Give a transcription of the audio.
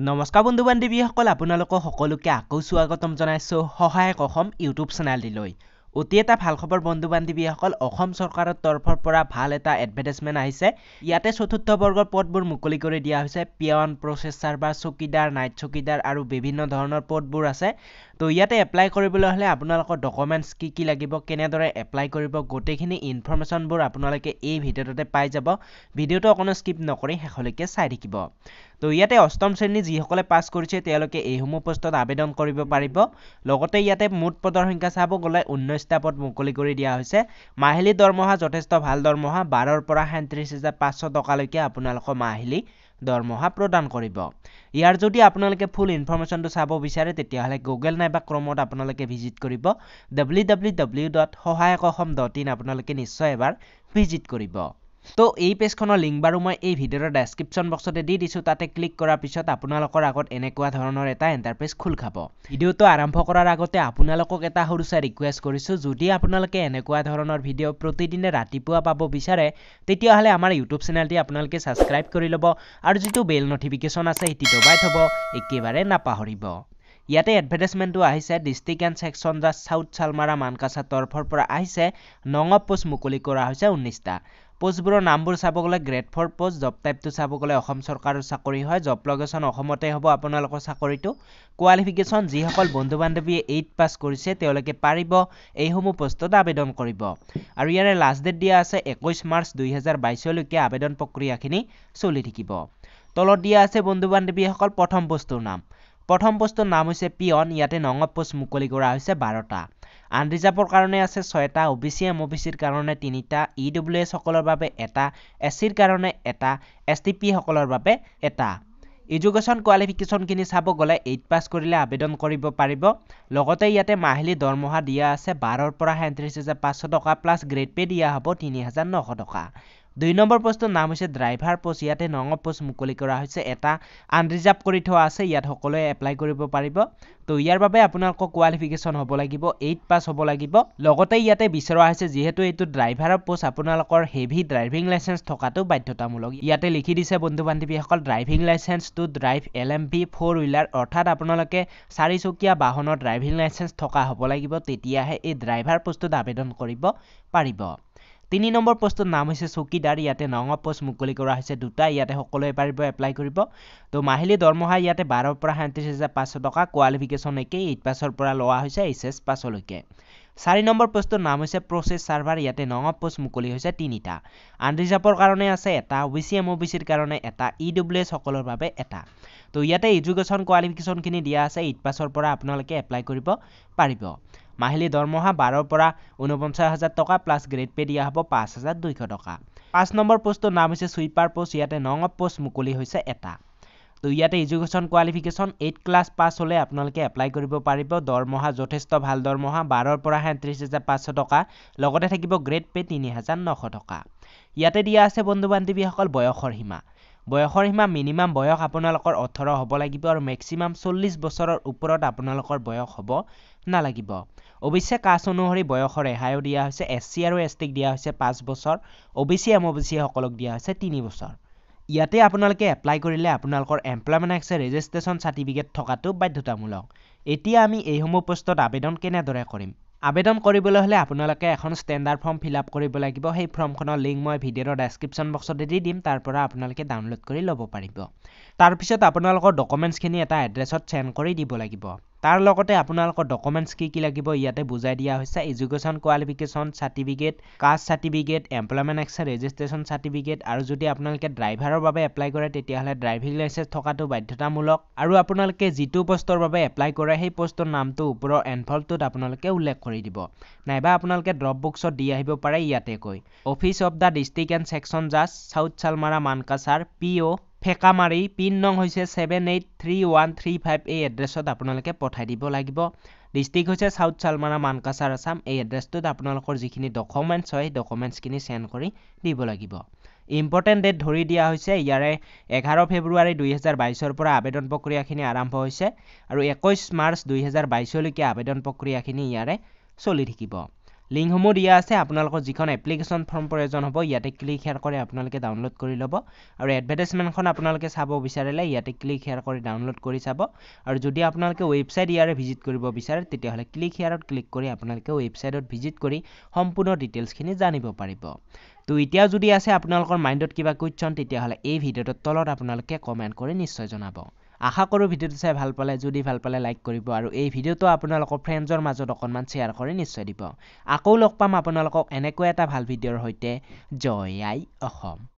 নমস্কাৰ বন্ধু বান্ধৱীসকল আপোনালোকক সকলোকে আকৌ স্বাগতম জনাইছোঁ সহায়ক অসম ইউটিউব চেনেলটিলৈ অতি এটা ভাল খবৰ বন্ধু বান্ধৱীসকল অসম চৰকাৰৰ তৰফৰ পৰা ভাল এটা এডভাৰটাইজমেণ্ট আহিছে ইয়াতে চতুৰ্থ বৰ্গৰ পদবোৰ মুকলি কৰি দিয়া হৈছে পিয়ন প্ৰচেছাৰ বা চকীদাৰ নাইট চকীদাৰ আৰু বিভিন্ন ধৰণৰ পদবোৰ আছে তো ইয়াতে এপ্লাই কৰিবলৈ হ'লে আপোনালোকৰ ডকুমেণ্টছ কি কি লাগিব কেনেদৰে এপ্লাই কৰিব গোটেইখিনি ইনফৰ্মেশ্যনবোৰ আপোনালোকে এই ভিডিঅ'টোতে পাই যাব ভিডিঅ'টো অকণো স্কিপ নকৰি শেষলৈকে চাই থাকিব তো ইয়াতে অষ্টম শ্ৰেণী যিসকলে পাছ কৰিছে তেওঁলোকে এইসমূহ পষ্টত আবেদন কৰিব পাৰিব লগতে ইয়াতে মুঠ পদৰ সংখ্যা চাব গ'লে ঊনৈছটা পদ মুকলি কৰি দিয়া হৈছে মাহিলী দৰমহা যথেষ্ট ভাল দৰমহা বাৰৰ পৰা সাঁত্ৰিছ হাজাৰ পাঁচশ টকালৈকে আপোনালোকৰ মাহিলী দৰমহা প্ৰদান কৰিব ইয়াৰ যদি আপোনালোকে ফুল ইনফৰ্মেশ্যনটো চাব বিচাৰে তেতিয়াহ'লে গুগল নাইবা ক্ৰমত আপোনালোকে ভিজিট কৰিব ডাব্লিউ ডাব্লিউ ডাব্লিউ ডট সহায়ক অসম ডট ইন আপোনালোকে নিশ্চয় এবাৰ ভিজিট কৰিব তো এই পেজখনৰ লিংক বাৰু মই এই ভিডিঅ'টোৰ ডেছক্ৰিপশ্যন বক্সতে দি দিছোঁ তাতে ক্লিক কৰাৰ পিছত আপোনালোকৰ আগত এনেকুৱা ধৰণৰ এটা এণ্টাৰপ্ৰেজ খোল খাব ভিডিঅ'টো আৰম্ভ কৰাৰ আগতে আপোনালোকক এটা সৰু চাই ৰিকুৱেষ্ট কৰিছোঁ যদি আপোনালোকে এনেকুৱা ধৰণৰ ভিডিঅ' প্ৰতিদিনে ৰাতিপুৱা পাব বিচাৰে তেতিয়াহ'লে আমাৰ ইউটিউব চেনেলটি আপোনালোকে ছাবস্ক্ৰাইব কৰি ল'ব আৰু যিটো বেল ন'টিফিকেশ্যন আছে সেইটি দবাই থ'ব একেবাৰে নাপাহৰিব ইয়াতে এডভাৰ্টাইজমেণ্টটো আহিছে ডিষ্ট্ৰিক্ট এণ্ড ছেকশ্যন জাজ চাউথ চালমাৰা মানকাছা তৰফৰ পৰা আহিছে নঙপ পোষ্ট মুকলি কৰা হৈছে ঊনৈছটা পোষ্টবোৰৰ নামবোৰ চাব গ'লে গ্ৰেড ফ'ৰ পোষ্ট জব টাইপটো চাব গ'লে অসম চৰকাৰৰ চাকৰি হয় জব লোকেশ্যন অসমতে হ'ব আপোনালোকৰ চাকৰিটো কোৱালিফিকেশ্যন যিসকল বন্ধু বান্ধৱীয়ে এইট পাছ কৰিছে তেওঁলোকে পাৰিব এইসমূহ পোষ্টত আবেদন কৰিব আৰু ইয়াৰে লাষ্ট ডেট দিয়া আছে একৈছ মাৰ্চ দুহেজাৰ বাইছলৈকে আবেদন প্ৰক্ৰিয়াখিনি চলি থাকিব তলত দিয়া আছে বন্ধু বান্ধৱীসকল প্ৰথম পোষ্টটোৰ নাম প্ৰথম পোষ্টটোৰ নাম হৈছে পিয়ন ইয়াতে নঙৱ পোষ্ট মুকলি কৰা হৈছে বাৰটা আনৰিজাৰ্ভৰ কাৰণে আছে ছয়টা O' B C M O' B চিৰ কাৰণে তিনিটা ই ডব্লিউ এছসকলৰ বাবে এটা এস চিৰ কাৰণে এটা এছ টি পি বাবে এটা এডুকেশ্যন কোৱালিফিকেশ্যনখিনি চাব গলে এইট পাছ কৰিলে আবেদন কৰিব পাৰিব লগতে ইয়াতে মাহিলী দৰমহা দিয়া আছে বাৰৰ পৰা সাঁত্ৰিশ হাজাৰ পাঁচশ টকা প্লাছ গ্ৰেড পে দিয়া হব তিনি হাজাৰ নশ টকা দুই নম্বৰ প'ষ্টৰ নাম হৈছে ড্ৰাইভাৰ প'ষ্ট ইয়াতে নঙৰ প'ষ্ট মুকলি কৰা হৈছে এটা আনৰিজাৰ্ভ কৰি থোৱা আছে ইয়াত সকলোৱে এপ্লাই কৰিব পাৰিব তো ইয়াৰ বাবে আপোনালোকৰ কোৱালিফিকেশ্যন হ'ব লাগিব এইট পাছ হ'ব লাগিব লগতে ইয়াতে বিচৰা হৈছে যিহেতু এইটো ড্ৰাইভাৰৰ প'ষ্ট আপোনালোকৰ হেভি ড্ৰাইভিং লাইচেঞ্চ থকাটো বাধ্যতামূলক ইয়াতে লিখি দিছে বন্ধু বান্ধৱীসকল driving licence to drive L M V four wheeler অৰ্থাৎ আপোনালোকে চাৰিচকীয়া বাহনৰ ড্ৰাইভিং লাইচেঞ্চ থকা হ'ব লাগিব তেতিয়াহে এই ড্ৰাইভাৰ প'ষ্টটোত আবেদন কৰিব পাৰিব তিনি নম্বৰ পষ্টটোৰ নাম হৈছে চকীদাৰ ইয়াতে নঙা পষ্ট মুকলি কৰা হৈছে দুটা ইয়াতে সকলোৱে পাৰিব এপ্লাই কৰিব তো মাহিলী দৰমহা ইয়াতে বাৰৰ পৰা সাঁত্ৰিছ হাজাৰ পাঁচশ টকা কোৱালিফিকেশ্যন একেই এইট পাছৰ পৰা লোৱা হৈছে এইচ এছ পাছলৈকে চাৰি নম্বৰ পষ্টটোৰ নাম হৈছে প্ৰচেছ ছাৰ্ভাৰ ইয়াতে নঙা পষ্ট মুকলি হৈছে তিনিটা আনৰিজাৰ্ভৰ কাৰণে আছে এটা O' B C M O' B চিৰ কাৰণে এটা ই e ডব্লিউ এছসকলৰ বাবে এটা তো ইয়াতে এডুকেশ্যন কোৱালিফিকেশ্যনখিনি দিয়া আছে এইট পাছৰ পৰা আপোনালোকে এপ্লাই কৰিব পাৰিব মাহিলী দৰমহা বাৰৰ পৰা ঊনপঞ্চাছ হাজাৰ টকা প্লাছ গ্ৰেড পে দিয়া হ'ব পাঁচ হাজাৰ দুইশ টকা পাঁচ নম্বৰ পোষ্টটোৰ নাম হৈছে চুইপাৰ পোষ্ট ইয়াতে নং অফ পোষ্ট মুকলি হৈছে এটা তো ইয়াতে education qualification eight class pass হ'লে আপোনালোকে এপ্লাই কৰিব পাৰিব দৰমহা যথেষ্ট ভাল দৰমহা বাৰৰ পৰা ত্ৰিছ হাজাৰ পাঁচশ টকা লগতে থাকিব গ্ৰেড পে তিনি হাজাৰ নশ টকা ইয়াতে দিয়া আছে বন্ধু বান্ধৱীসকল বয়সৰ সীমা বয়সৰ সীমা মিনিমাম বয়স আপোনালোকৰ ওঠৰ হ'ব লাগিব আৰু মেক্সিমাম চল্লিছ বছৰৰ ওপৰত আপোনালোকৰ বয়স হ'ব নালাগিব অৱশ্যে কাছ অনুসৰি বয়সৰ ৰেহায়ো দিয়া হৈছে এছ চি আৰু এছ টিক দিয়া হৈছে পাঁচ বছৰ O' B C M O' B চিসকলক দিয়া হৈছে তিনি বছৰ ইয়াতে আপোনালোকে এপ্লাই কৰিলে আপোনালোকৰ এমপ্লয়মেণ্ট এক্সে ৰেজিষ্ট্ৰেশ্যন চাৰ্টিফিকেট থকাটো বাধ্যতামূলক এতিয়া আমি এইসমূহ পোষ্টত আবেদন কেনেদৰে কৰিম আবেদন কৰিবলৈ হ'লে আপোনালোকে এখন ষ্টেণ্ডাৰ্ড ফৰ্ম ফিল আপ কৰিব লাগিব সেই ফৰ্মখনৰ লিংক মই ভিডিঅ'ৰ ডেছক্ৰিপশ্যন বক্সতে দি দিম তাৰ পৰা আপোনালোকে ডাউনলোড কৰি ল'ব পাৰিব তাৰপিছত আপোনালোকৰ ডকুমেণ্টছখিনি এটা এড্ৰেছত চেণ্ড কৰি দিব লাগিব তাৰ লগতে আপোনালোকৰ ডকুমেণ্টছ কি কি লাগিব ইয়াতে বুজাই দিয়া হৈছে education qualification certificate caste certificate employment exchange registration certificate আৰু যদি আপোনালোকে ড্ৰাইভাৰৰ বাবে এপ্লাই কৰে তেতিয়াহ'লে ড্ৰাইভিং লাইচেঞ্চ থকাটো বাধ্যতামূলক আৰু আপোনালোকে যিটো পষ্টৰ বাবে এপ্লাই কৰে সেই পষ্টৰ নামটো ওপৰৰ এনভল্ভটোত আপোনালোকে উল্লেখ কৰি দিব নাইবা আপোনালোকে ড্ৰপ বুকছত দি আহিব পাৰে ইয়াতে কৈ office of the district and session জাজ south Salmara Mankachar P O' Phekamari pin নং হৈছে seven eight three one three five এই এড্ৰেছত আপোনালোকে পঠাই দিব লাগিব ডিষ্ট্ৰিক্ট হৈছে চাউথ চালমাৰা মানকাছাৰ আছাম এই এড্ৰেছটোত আপোনালোকৰ যিখিনি ডকুমেণ্টছ হয় সেই ডকুমেণ্টছখিনি চেণ্ড কৰি দিব লাগিব ইম্পৰ্টেণ্ট ডেট ধৰি দিয়া হৈছে ইয়াৰে এঘাৰ ফেব্ৰুৱাৰী দুহেজাৰ বাইছৰ পৰা আবেদন প্ৰক্ৰিয়াখিনি আৰম্ভ হৈছে আৰু একৈছ মাৰ্চ দুহেজাৰ বাইছলৈকে আবেদন প্ৰক্ৰিয়াখিনি ইয়াৰে চলি থাকিব লিংকসমূহ দিয়া আছে আপোনালোকৰ যিখন এপ্লিকেশ্যন ফৰ্ম প্ৰয়োজন হ'ব ইয়াতে ক্লিক শ্বেয়াৰ কৰি আপোনালোকে ডাউনলোড কৰি ল'ব আৰু এডভাৰ্টাইজমেণ্টখন আপোনালোকে চাব বিচাৰিলে ইয়াতে ক্লিক শ্বেয়াৰ কৰি ডাউনলোড কৰি চাব আৰু যদি আপোনালোকে ৱেবছাইট ইয়াৰে ভিজিট কৰিব বিচাৰে তেতিয়াহ'লে ক্লিক শ্বেয়াৰত ক্লিক কৰি আপোনালোকে ৱেবছাইটত ভিজিট কৰি সম্পূৰ্ণ ডিটেইলছখিনি জানিব পাৰিব তো এতিয়া যদি আছে আপোনালোকৰ মাইণ্ডত কিবা কুৱেশ্যন তেতিয়াহ'লে এই ভিডিঅ'টোৰ তলত আপোনালোকে কমেণ্ট কৰি নিশ্চয় জনাব আশা কৰোঁ ভিডিঅ'টো চাই ভাল পালে যদি ভাল পালে লাইক কৰিব আৰু এই ভিডিঅ'টো আপোনালোকৰ ফ্ৰেণ্ডছৰ মাজত অকণমান শ্বেয়াৰ কৰি নিশ্চয় দিব আকৌ লগ পাম আপোনালোকক এনেকুৱা এটা ভাল ভিডিঅ'ৰ সৈতে জয় আই অসম